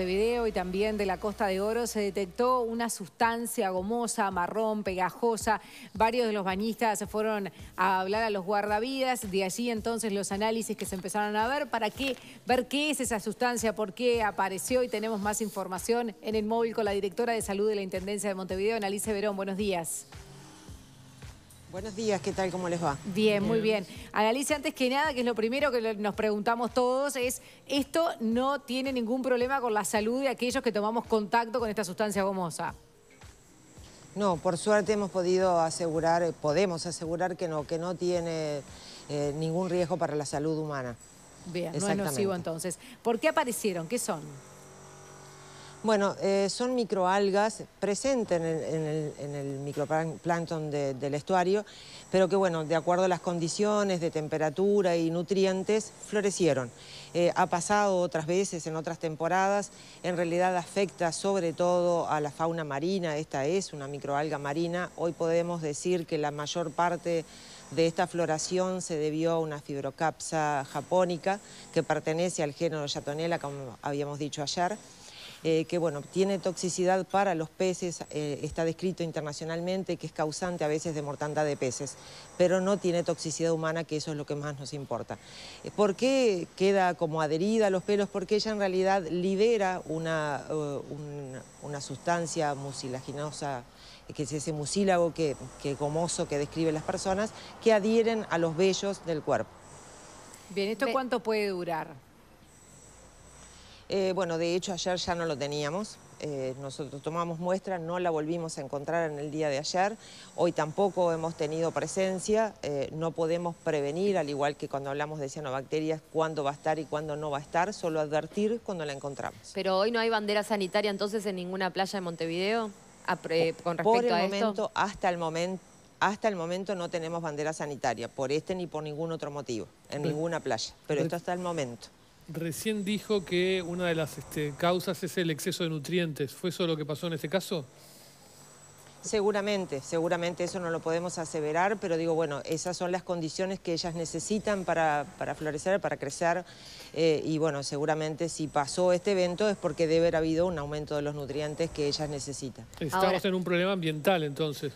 Montevideo y también de la Costa de Oro se detectó una sustancia gomosa, marrón, pegajosa. Varios de los bañistas se fueron a hablar a los guardavidas. De allí entonces los análisis que se empezaron a ver para qué, ver qué es esa sustancia, por qué apareció y tenemos más información en el móvil con la directora de salud de la Intendencia de Montevideo, Analice Verón. Buenos días. Buenos días, ¿qué tal? ¿Cómo les va? Bien, muy bien. A antes que nada, que es lo primero que nos preguntamos todos, es ¿esto no tiene ningún problema con la salud de aquellos que tomamos contacto con esta sustancia gomosa? No, por suerte hemos podido asegurar, eh, podemos asegurar que no, que no tiene eh, ningún riesgo para la salud humana. Bien, no es nocivo entonces. ¿Por qué aparecieron? ¿Qué son? Bueno, eh, son microalgas presentes en el, en microplancton del estuario, pero que bueno, de acuerdo a las condiciones de temperatura y nutrientes, florecieron. Eh, ha pasado otras veces, en otras temporadas, en realidad afecta sobre todo a la fauna marina, esta es una microalga marina, hoy podemos decir que la mayor parte de esta floración se debió a una fibrocapsa japónica que pertenece al género Yatonella, como habíamos dicho ayer, eh, que bueno, tiene toxicidad para los peces, eh, está descrito internacionalmente que es causante a veces de mortandad de peces, pero no tiene toxicidad humana, que eso es lo que más nos importa. Eh, ¿Por qué queda como adherida a los pelos? Porque ella en realidad libera una, sustancia mucilaginosa que es ese mucílago que, que gomoso que describen las personas, que adhieren a los vellos del cuerpo. Bien, ¿esto cuánto puede durar? Eh, bueno, de hecho ayer ya no lo teníamos. Eh, nosotros tomamos muestra, no la volvimos a encontrar en el día de ayer. Hoy tampoco hemos tenido presencia. Eh, no podemos prevenir, al igual que cuando hablamos de cianobacterias, cuándo va a estar y cuándo no va a estar, solo advertir cuando la encontramos. Pero hoy no hay bandera sanitaria entonces en ninguna playa de Montevideo con respecto Por a hasta el momento. Hasta el momento no tenemos bandera sanitaria, por este ni por ningún otro motivo, en ninguna playa, pero esto hasta el momento recién dijo que una de las este, causas es el exceso de nutrientes. ¿Fue eso lo que pasó en este caso? Seguramente, seguramente eso no lo podemos aseverar, pero digo, bueno, esas son las condiciones que ellas necesitan para, florecer, para crecer, eh, y bueno, seguramente si pasó este evento es porque debe haber habido un aumento de los nutrientes que ellas necesitan. Estamos en un problema ambiental entonces.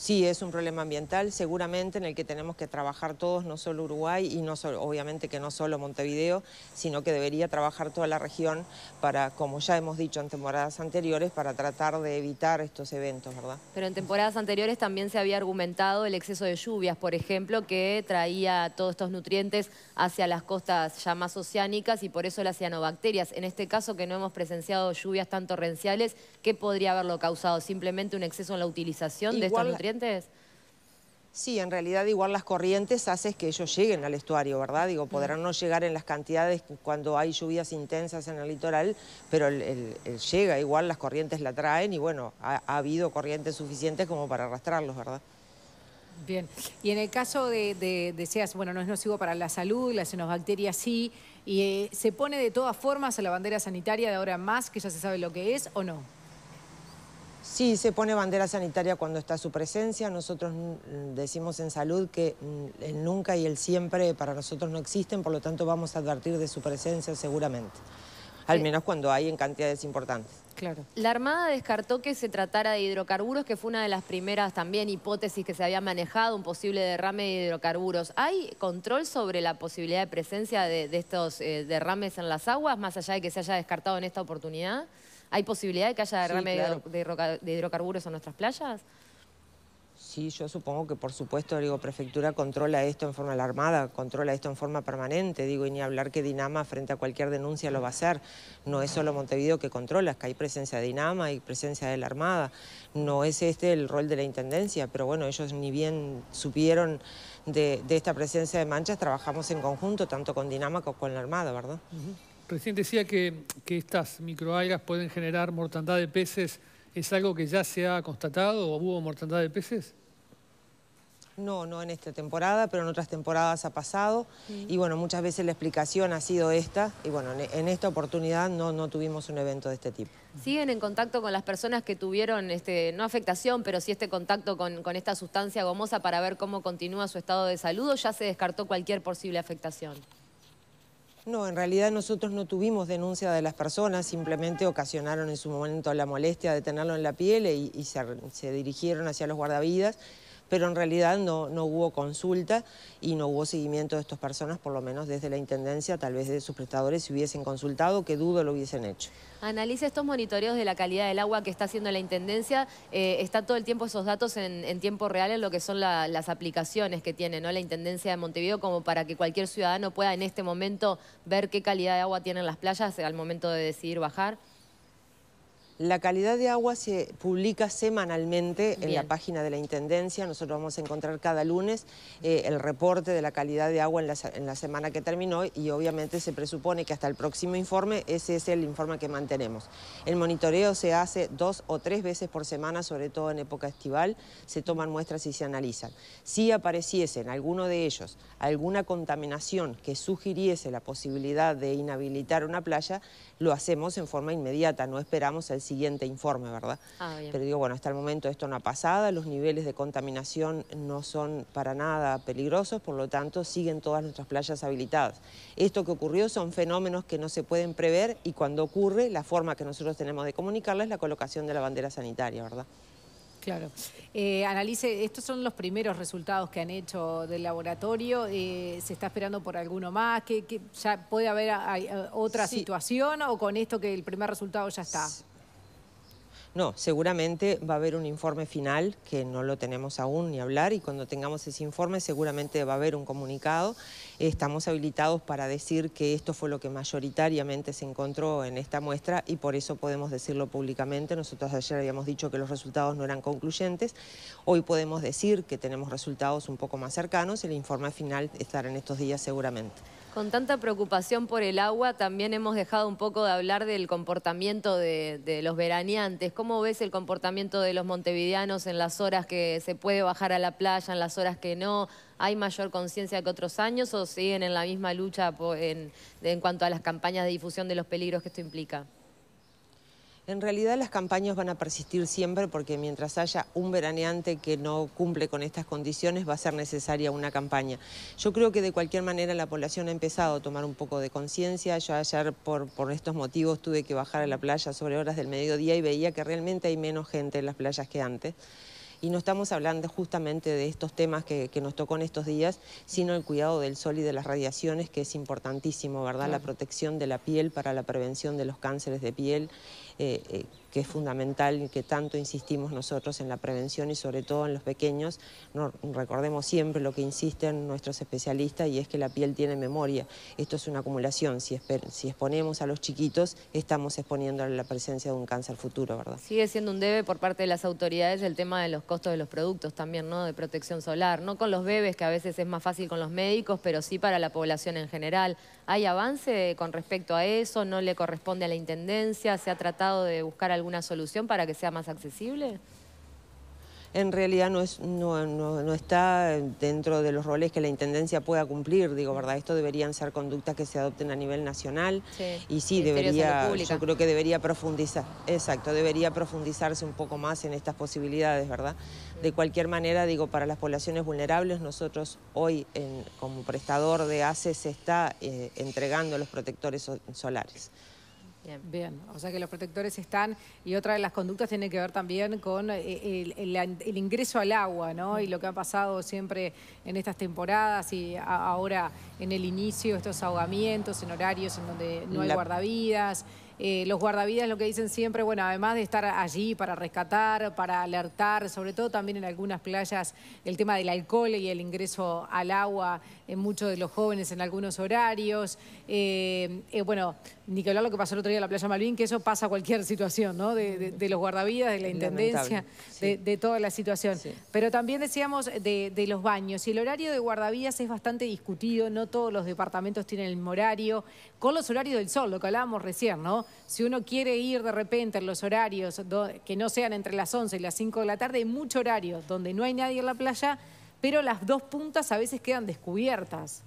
Sí, es un problema ambiental seguramente en el que tenemos que trabajar todos, no solo Uruguay y no obviamente que no solo Montevideo, sino que debería trabajar toda la región para, como ya hemos dicho en temporadas anteriores, para tratar de evitar estos eventos, ¿verdad? Pero en temporadas anteriores también se había argumentado el exceso de lluvias, por ejemplo, que traía todos estos nutrientes hacia las costas ya más oceánicas y por eso las cianobacterias. En este caso que no hemos presenciado lluvias tan torrenciales, ¿qué podría haberlo causado? ¿Simplemente un exceso en la utilización de estos nutrientes? Sí, en realidad igual las corrientes haces que ellos lleguen al estuario, ¿verdad? Digo, podrán no llegar en las cantidades cuando hay lluvias intensas en el litoral, pero el, llega, igual las corrientes la traen y bueno, ha, habido corrientes suficientes como para arrastrarlos, ¿verdad? Bien, y en el caso de, de bueno, no es nocivo para la salud, las bacterias sí, y eh, ¿se pone de todas formas a la bandera sanitaria de ahora más, que ya se sabe lo que es o no? Sí, se pone bandera sanitaria cuando está su presencia. Nosotros mm, mm, decimos en salud que mm, el nunca y el siempre para nosotros no existen, por lo tanto vamos a advertir de su presencia seguramente al menos cuando hay en cantidades importantes. Claro. La Armada descartó que se tratara de hidrocarburos, que fue una de las primeras también hipótesis que se había manejado, un posible derrame de hidrocarburos. ¿Hay control sobre la posibilidad de presencia de, estos eh, derrames en las aguas, más allá de que se haya descartado en esta oportunidad? ¿Hay posibilidad de que haya derrame de hidrocarburos en nuestras playas? Sí, yo supongo que por supuesto, digo, Prefectura controla esto en forma alarmada, controla esto en forma permanente, digo, y ni hablar que Dinama frente a cualquier denuncia lo va a hacer. No es solo Montevideo que controla, es que hay presencia de Dinama, y presencia de la Armada. No es este el rol de la Intendencia, pero bueno, ellos ni bien supieron de, esta presencia de manchas, trabajamos en conjunto, tanto con Dinama como con la Armada, ¿verdad? Recién decía que, que estas microalgas pueden generar mortandad de peces ¿Es algo que ya se ha constatado o hubo mortandad de peces? No, no en esta temporada, pero en otras temporadas ha pasado. Mm. Y bueno, muchas veces la explicación ha sido esta. Y bueno, en esta oportunidad no, tuvimos un evento de este tipo. ¿Siguen en contacto con las personas que tuvieron, este, no afectación, pero sí este contacto con esta sustancia gomosa para ver cómo continúa su estado de salud o ya se descartó cualquier posible afectación? No, en realidad nosotros no tuvimos denuncia de las personas, simplemente ocasionaron en su momento la molestia de tenerlo en la piel y, se dirigieron hacia los guardavidas pero en realidad no, hubo consulta y no hubo seguimiento de estas personas, por lo menos desde la Intendencia, tal vez de sus prestadores, si hubiesen consultado, que dudo lo hubiesen hecho. Analice estos monitoreos de la calidad del agua que está haciendo la Intendencia. Eh, ¿están todo el tiempo esos datos en, tiempo real en lo que son las aplicaciones que tiene la Intendencia de Montevideo como para que cualquier ciudadano pueda en este momento ver qué calidad de agua tienen las playas al momento de decidir bajar. La calidad de agua se publica semanalmente en la página de la Intendencia. Nosotros vamos a encontrar cada lunes eh, el reporte de la calidad de agua en la, semana que terminó y obviamente se presupone que hasta el próximo informe ese es el informe que mantenemos. El monitoreo se hace dos o tres veces por semana, sobre todo en época estival. Se toman muestras y se analizan. Si apareciese en alguno de ellos alguna contaminación que sugiriese la posibilidad de inhabilitar una playa, lo hacemos en forma inmediata, no esperamos el siguiente informe, ¿verdad? Ah, Pero digo, bueno, hasta el momento esto no ha pasado, los niveles de contaminación no son para nada peligrosos, por lo tanto siguen todas nuestras playas habilitadas. Esto que ocurrió son fenómenos que no se pueden prever y cuando ocurre, la forma que nosotros tenemos de comunicarla es la colocación de la bandera sanitaria, ¿verdad? Claro. Eh, analice, estos son los primeros resultados que han hecho del laboratorio. Eh, ¿Se está esperando por alguno más? ¿Que, ya puede haber eh, otra situación o con esto que el primer resultado ya está? No, seguramente va a haber un informe final, que no lo tenemos aún ni hablar, y cuando tengamos ese informe seguramente va a haber un comunicado. Estamos habilitados para decir que esto fue lo que mayoritariamente se encontró en esta muestra y por eso podemos decirlo públicamente. Nosotros ayer habíamos dicho que los resultados no eran concluyentes. Hoy podemos decir que tenemos resultados un poco más cercanos. El informe final estará en estos días seguramente. Con tanta preocupación por el agua, también hemos dejado un poco de hablar del comportamiento de, los veraneantes. ¿Cómo ves el comportamiento de los montevideanos en las horas que se puede bajar a la playa, en las horas que no? ¿Hay mayor conciencia que otros años o siguen en la misma lucha en cuanto a las campañas de difusión de los peligros que esto implica? En realidad las campañas van a persistir siempre porque mientras haya un veraneante que no cumple con estas condiciones va a ser necesaria una campaña. Yo creo que de cualquier manera la población ha empezado a tomar un poco de conciencia. Yo ayer por, por estos motivos tuve que bajar a la playa sobre horas del mediodía y veía que realmente hay menos gente en las playas que antes. Y no estamos hablando justamente de estos temas que, nos tocó en estos días, sino el cuidado del sol y de las radiaciones, que es importantísimo, ¿verdad? La protección de la piel para la prevención de los cánceres de piel. Eh, eh, que es fundamental y que tanto insistimos nosotros en la prevención y sobre todo en los pequeños. recordemos siempre lo que insisten nuestros especialistas y es que la piel tiene memoria. Esto es una acumulación. Si, exponemos a los chiquitos, estamos exponiendo a la presencia de un cáncer futuro, ¿verdad? Sigue siendo un debe por parte de las autoridades el tema de los costos de los productos también, ¿no? De protección solar. No con los bebés, que a veces es más fácil con los médicos, pero sí para la población en general. ¿Hay avance con respecto a eso? ¿No le corresponde a la Intendencia? ¿Se ha tratado de buscar algo? alguna solución para que sea más accesible? en realidad no, es, no, no, está dentro de los roles que la Intendencia pueda cumplir, digo, ¿verdad? Esto deberían ser conductas que se adopten a nivel nacional y sí, debería, yo creo que debería profundizar, exacto, debería profundizarse un poco más en estas posibilidades, ¿verdad? De cualquier manera, digo, para las poblaciones vulnerables, nosotros hoy como prestador de ACE se está eh, entregando los protectores solares. Bien. o sea que los protectores están y otra de las conductas tiene que ver también con eh, el, ingreso al agua, ¿no? Y lo que ha pasado siempre en estas temporadas y ahora en el inicio, estos ahogamientos en horarios en donde no hay guardavidas. Eh, los guardavidas lo que dicen siempre, bueno, además de estar allí para rescatar, para alertar, sobre todo también en algunas playas, el tema del alcohol y el ingreso al agua en muchos de los jóvenes en algunos horarios. Eh, bueno, ni que hablar lo que pasó el otro día en la Playa Malvin, que eso pasa a cualquier situación, ¿no? De, los guardavías, de la intendencia, de, toda la situación. Pero también decíamos de, los baños. Y el horario de guardavías es bastante discutido, no todos los departamentos tienen el mismo horario. Con los horarios del sol, lo que hablábamos recién, ¿no? Si uno quiere ir de repente en los horarios que no sean entre las 11 y las 5 de la tarde, hay mucho horario donde no hay nadie en la playa, pero las dos puntas a veces quedan descubiertas.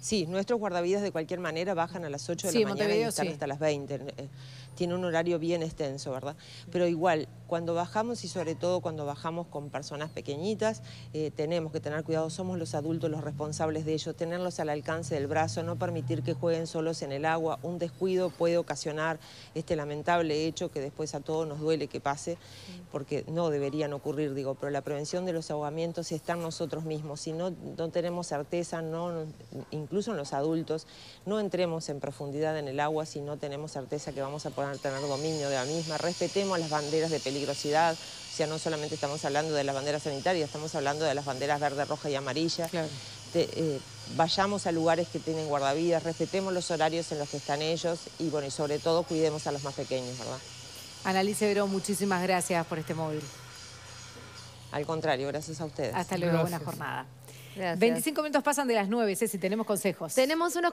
Sí, nuestros guardavidas de cualquier manera bajan a las 8 de la mañana y están hasta las 20. Eh, tiene un horario bien extenso, ¿verdad? Pero igual, cuando bajamos y sobre todo cuando bajamos con personas pequeñitas, eh, tenemos que tener cuidado, somos los adultos los responsables de ello, tenerlos al alcance del brazo, no permitir que jueguen solos en el agua. Un descuido puede ocasionar este lamentable hecho que después a todos nos duele que pase, porque no deberían ocurrir, digo, pero la prevención de los ahogamientos está en nosotros mismos. Si no, no tenemos certeza, no incluso en los adultos, no entremos en profundidad en el agua si no tenemos certeza que vamos a poder tener dominio de la misma. Respetemos las banderas de peligrosidad, o sea, no solamente estamos hablando de las banderas sanitarias, estamos hablando de las banderas verde, roja y amarilla. Eh, vayamos a lugares que tienen guardavidas, respetemos los horarios en los que están ellos y, bueno, y sobre todo cuidemos a los más pequeños, ¿verdad? Analice Verón, muchísimas gracias por este móvil. Al contrario, gracias a ustedes. Hasta luego, buena jornada. 25 minutos pasan de las 9, Ceci, tenemos consejos. Tenemos unos consejos.